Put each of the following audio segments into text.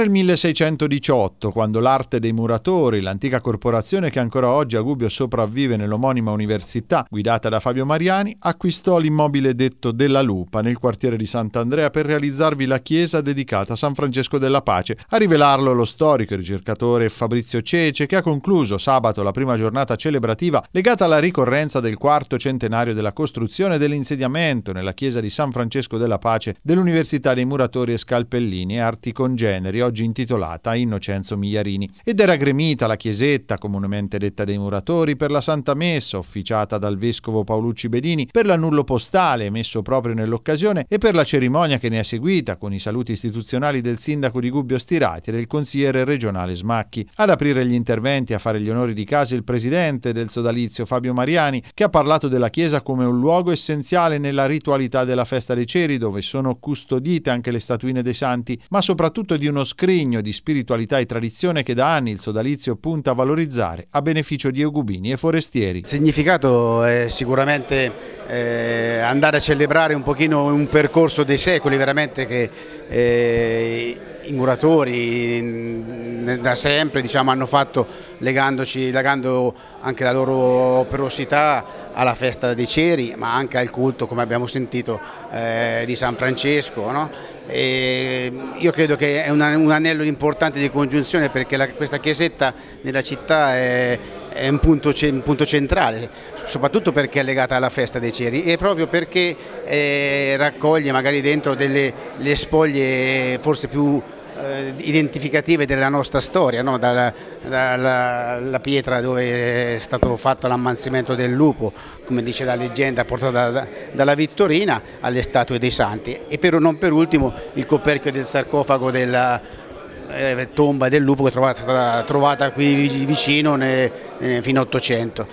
Era il 1618, quando l'arte dei muratori, l'antica corporazione che ancora oggi a Gubbio sopravvive nell'omonima università, guidata da Fabio Mariani, acquistò l'immobile detto della Lupa nel quartiere di Sant'Andrea per realizzarvi la chiesa dedicata a San Francesco della Pace. A rivelarlo lo storico e ricercatore Fabrizio Cece, che ha concluso sabato la prima giornata celebrativa legata alla ricorrenza del quarto centenario della costruzione e dell'insediamento nella chiesa di San Francesco della Pace dell'Università dei Muratori e Scalpellini e Arti Congeneri oggi intitolata Innocenzo Migliarini. Ed era gremita la chiesetta, comunemente detta dei muratori, per la Santa Messa, officiata dal vescovo Paolucci Bedini, per l'annullo postale emesso proprio nell'occasione e per la cerimonia che ne è seguita con i saluti istituzionali del sindaco di Gubbio Stirati e del consigliere regionale Smacchi. Ad aprire gli interventi a fare gli onori di casa il presidente del sodalizio Fabio Mariani, che ha parlato della chiesa come un luogo essenziale nella ritualità della festa dei ceri, dove sono custodite anche le statuine dei santi, ma soprattutto di uno scambio scrigno di spiritualità e tradizione che da anni il sodalizio punta a valorizzare a beneficio di eugubini e forestieri. Il significato è sicuramente eh, andare a celebrare un pochino un percorso dei secoli veramente che eh, i muratori da sempre diciamo, hanno fatto legando anche la loro operosità alla festa dei ceri ma anche al culto come abbiamo sentito eh, di San Francesco no? io credo che è un, un, anello importante di congiunzione perché la, questa chiesetta nella città è è un punto, un punto, centrale, soprattutto perché è legata alla festa dei ceri e proprio perché eh, raccoglie magari dentro delle le spoglie forse più eh, identificative della nostra storia, no? dalla, dalla la pietra dove è stato fatto l'ammansimento del lupo, come dice la leggenda portata da, dalla Vittorina, alle statue dei santi e per, non per ultimo il coperchio del sarcofago della, eh, tomba del lupo che è, trovata, stata trovata qui vicino nel, eh, fino all'Ottocento.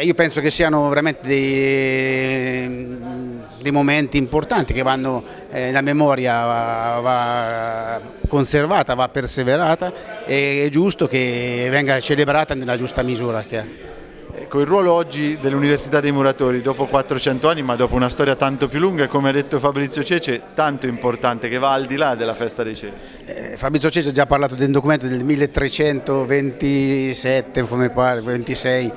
io penso che siano veramente dei, mm, dei momenti importanti che vanno, eh, la memoria va, va, conservata, va perseverata e è giusto che venga celebrata nella giusta misura. Chiaro. Ecco, eh, il ruolo oggi dell'Università dei Muratori dopo 400 anni ma dopo una storia tanto più lunga come ha detto Fabrizio Cece tanto importante che va al di là della festa dei ceri. Eh, Fabrizio Cece ha già parlato di un documento del 1327 come pare, 26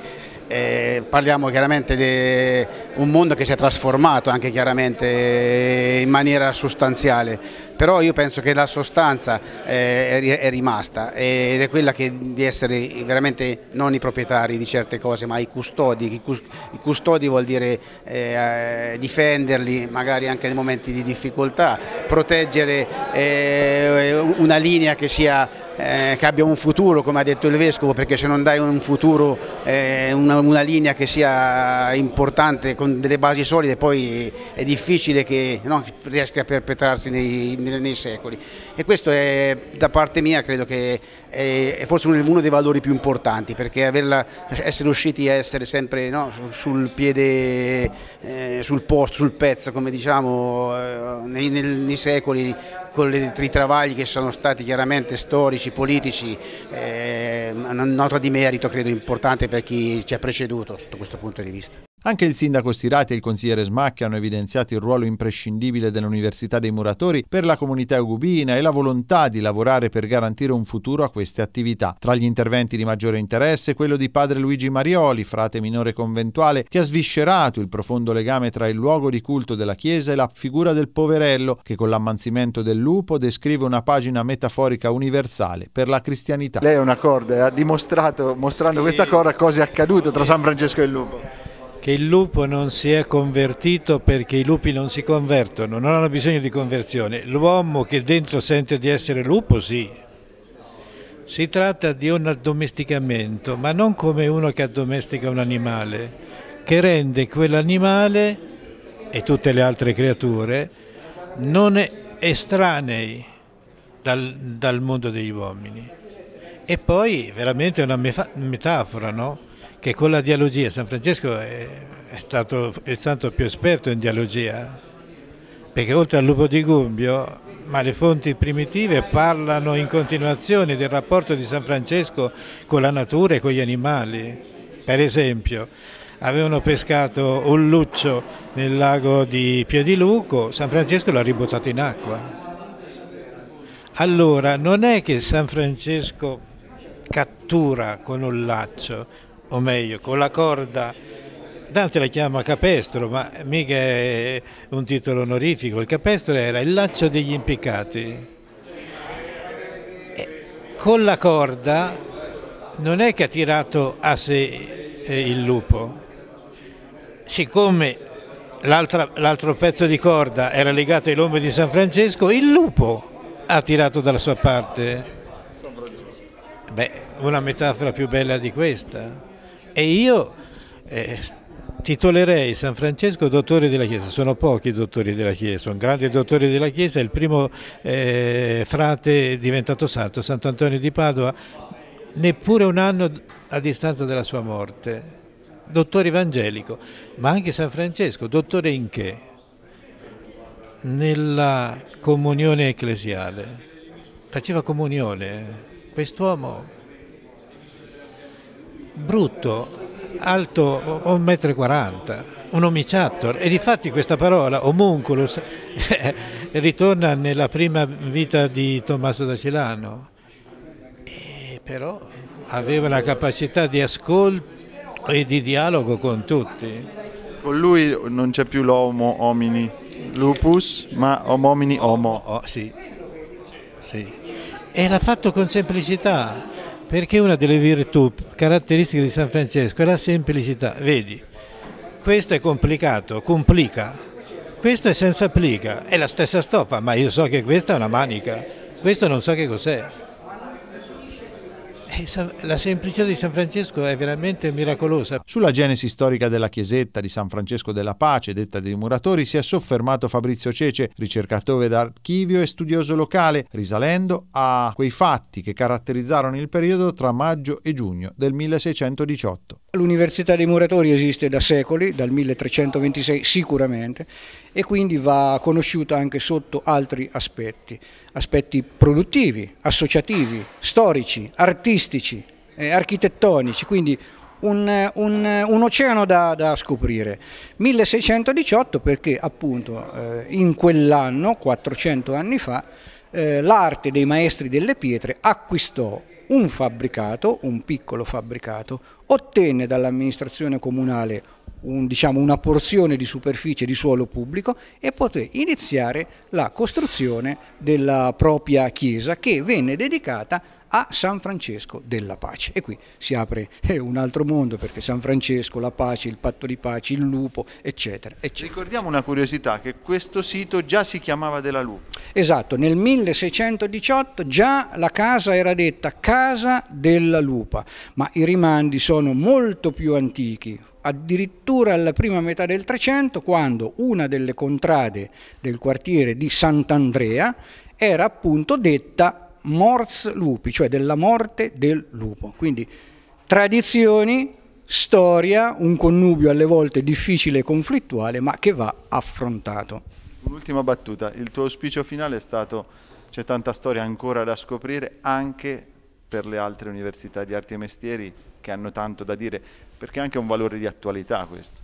eh, parliamo chiaramente di un mondo che si è trasformato anche chiaramente in maniera sostanziale però io penso che la sostanza eh, è rimasta ed è quella di essere veramente non i proprietari di certe cose ma i custodi, i custodi vuol dire eh, difenderli magari anche nei momenti di difficoltà, proteggere eh, una linea che sia che abbia un futuro, come ha detto il Vescovo, perché se non dai un futuro, eh, una, una, linea che sia importante, con delle basi solide, poi è difficile che no, riesca a perpetrarsi nei, nei secoli e questo è, da parte mia credo che è, forse uno dei valori più importanti perché averla, essere riusciti a essere sempre no, sul piede, eh, sul posto, sul pezzo come diciamo eh, nei, nei secoli con i travagli che sono stati chiaramente storici, politici, eh, una nota di merito credo importante per chi ci ha preceduto sotto questo punto di vista. Anche il sindaco Stirati e il consigliere Smacchi hanno evidenziato il ruolo imprescindibile dell'Università dei Muratori per la comunità ugubina e la volontà di lavorare per garantire un futuro a queste attività. Tra gli interventi di maggiore interesse quello di padre Luigi Marioli, frate minore conventuale, che ha sviscerato il profondo legame tra il luogo di culto della Chiesa e la figura del poverello, che con l'ammansimento del lupo descrive una pagina metaforica universale per la cristianità. Lei è una corda, e ha dimostrato, mostrando sì. questa corda, cosa è accaduto tra San Francesco e il lupo che il lupo non si è convertito perché i lupi non si convertono, non hanno bisogno di conversione. L'uomo che dentro sente di essere lupo, sì. Si tratta di un addomesticamento, ma non come uno che addomestica un animale, che rende quell'animale e tutte le altre creature non estranei dal, dal mondo degli uomini. E poi veramente è una metafora, no? che con la dialogia San Francesco è, è stato il santo più esperto in dialogia, perché oltre al lupo di Gubbio, ma le fonti primitive parlano in continuazione del rapporto di San Francesco con la natura e con gli animali. Per esempio, avevano pescato un luccio nel lago di Piediluco, San Francesco l'ha ributtato in acqua. Allora, non è che San Francesco cattura con un laccio, o meglio con la corda, Dante la chiama capestro, ma mica è un titolo onorifico, il capestro era il laccio degli impiccati. E con la corda non è che ha tirato a sé eh, il lupo, siccome l'altro pezzo di corda era legato ai lombi di San Francesco, il lupo ha tirato dalla sua parte. Beh, una metafora più bella di questa e io eh, titolerei San Francesco dottore della Chiesa, sono pochi i dottori della Chiesa, un grande dottore della Chiesa, il primo eh, frate diventato santo, Sant'Antonio di Padova, neppure un anno a distanza della sua morte, dottore evangelico, ma anche San Francesco, dottore in che? Nella comunione ecclesiale, faceva comunione, eh. quest'uomo brutto, alto 1,40 m, un omiciator. E difatti questa parola, homunculus, ritorna nella prima vita di Tommaso da Cilano. E però aveva la capacità di ascolto e di dialogo con tutti. Con lui non c'è più l'homo homini lupus, ma homo homini Oh, sì. sì. E l'ha fatto con semplicità perché una delle virtù caratteristiche di San Francesco è la semplicità. Vedi, questo è complicato, complica, questo è senza applica, è la stessa stoffa, ma io so che questa è una manica, questo non so che cos'è. Eh, la semplicità di San Francesco è veramente miracolosa. Sulla genesi storica della chiesetta di San Francesco della Pace, detta dei muratori, si è soffermato Fabrizio Cece, ricercatore d'archivio e studioso locale, risalendo a quei fatti che caratterizzarono il periodo tra maggio e giugno del 1618. L'Università dei Muratori esiste da secoli, dal 1326 sicuramente, e quindi va conosciuta anche sotto altri aspetti, aspetti produttivi, associativi, storici, artistici, eh, architettonici, quindi un, un, un oceano da, da, scoprire. 1618 perché appunto eh, in quell'anno, 400 anni fa, eh, l'arte dei maestri delle pietre acquistò un fabbricato, un piccolo fabbricato, ottenne dall'amministrazione comunale un, diciamo, una porzione di superficie di suolo pubblico e poté iniziare la costruzione della propria chiesa che venne dedicata a San Francesco della Pace. E qui si apre eh, un altro mondo perché San Francesco, la pace, il patto di pace, il lupo, eccetera, eccetera. Ricordiamo una curiosità, che questo sito già si chiamava della Lupo. Esatto, nel 1618 già la casa era detta Casa della Lupa, ma i rimandi sono molto più antichi, addirittura alla prima metà del 300 quando una delle contrade del quartiere di Sant'Andrea era appunto detta mors lupi, cioè della morte del lupo. Quindi tradizioni, storia, un connubio alle volte difficile e conflittuale, ma che va affrontato. Un'ultima battuta, il tuo auspicio finale è stato c'è tanta storia ancora da scoprire anche per le altre università di arti e mestieri che hanno tanto da dire, perché è anche un valore di attualità questo.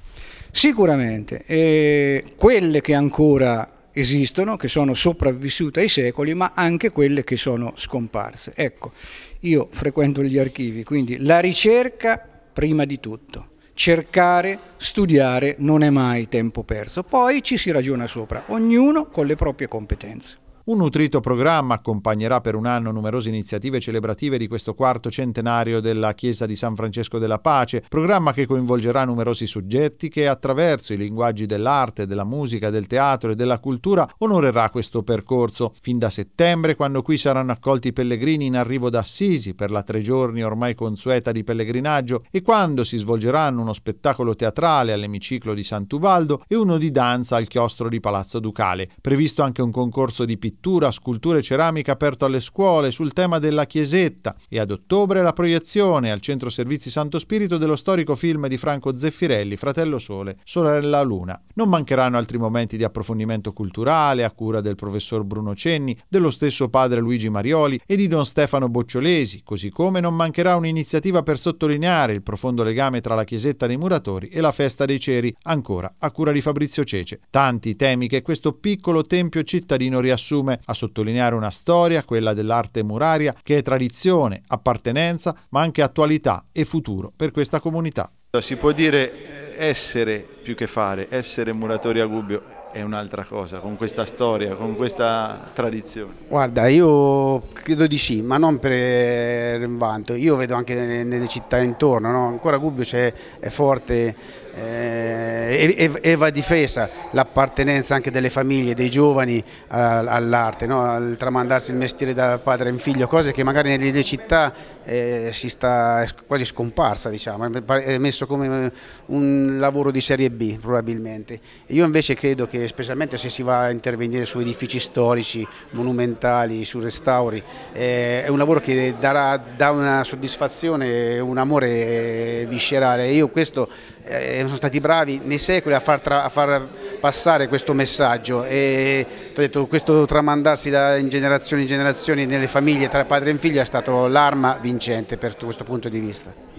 Sicuramente, eh, quelle che ancora esistono, che sono sopravvissute ai secoli, ma anche quelle che sono scomparse. Ecco, io frequento gli archivi, quindi la ricerca prima di tutto. Cercare, studiare non è mai tempo perso, poi ci si ragiona sopra, ognuno con le proprie competenze. Un nutrito programma accompagnerà per un anno numerose iniziative celebrative di questo quarto centenario della Chiesa di San Francesco della Pace, programma che coinvolgerà numerosi soggetti che attraverso i linguaggi dell'arte, della musica, del teatro e della cultura onorerà questo percorso. Fin da settembre, quando qui saranno accolti i pellegrini in arrivo da Assisi per la tre giorni ormai consueta di pellegrinaggio e quando si svolgeranno uno spettacolo teatrale all'emiciclo di Santubaldo e uno di danza al chiostro di Palazzo Ducale, previsto anche un concorso di pittura pittura, scultura e ceramica aperto alle scuole sul tema della chiesetta e ad ottobre la proiezione al Centro Servizi Santo Spirito dello storico film di Franco Zeffirelli, Fratello Sole, Sorella Luna. Non mancheranno altri momenti di approfondimento culturale a cura del professor Bruno Cenni, dello stesso padre Luigi Marioli e di Don Stefano Bocciolesi, così come non mancherà un'iniziativa per sottolineare il profondo legame tra la chiesetta dei muratori e la festa dei ceri, ancora a cura di Fabrizio Cece. Tanti temi che questo piccolo tempio cittadino riassume presume a sottolineare una storia, quella dell'arte muraria, che è tradizione, appartenenza, ma anche attualità e futuro per questa comunità. Si può dire eh, essere più che fare, essere muratori a Gubbio è un'altra cosa con questa storia, con questa tradizione? Guarda, io credo di sì, ma non per vanto. Io vedo anche nelle città intorno, no? ancora Gubbio è forte eh, e, e, va difesa l'appartenenza anche delle famiglie, dei giovani all'arte, no? al tramandarsi il mestiere dal padre in figlio, cose che magari nelle città eh, si sta quasi scomparsa, diciamo, è messo come un lavoro di serie B probabilmente. Io invece credo che specialmente se si va a intervenire su edifici storici, monumentali, su restauri, eh, è un lavoro che darà, dà una soddisfazione, un amore eh, viscerale. Io questo eh, sono stati bravi nei secoli a far, tra, a far passare questo messaggio e detto, questo tramandarsi da in generazioni in generazioni nelle famiglie tra padre e figlio è stato l'arma vincente per questo punto di vista.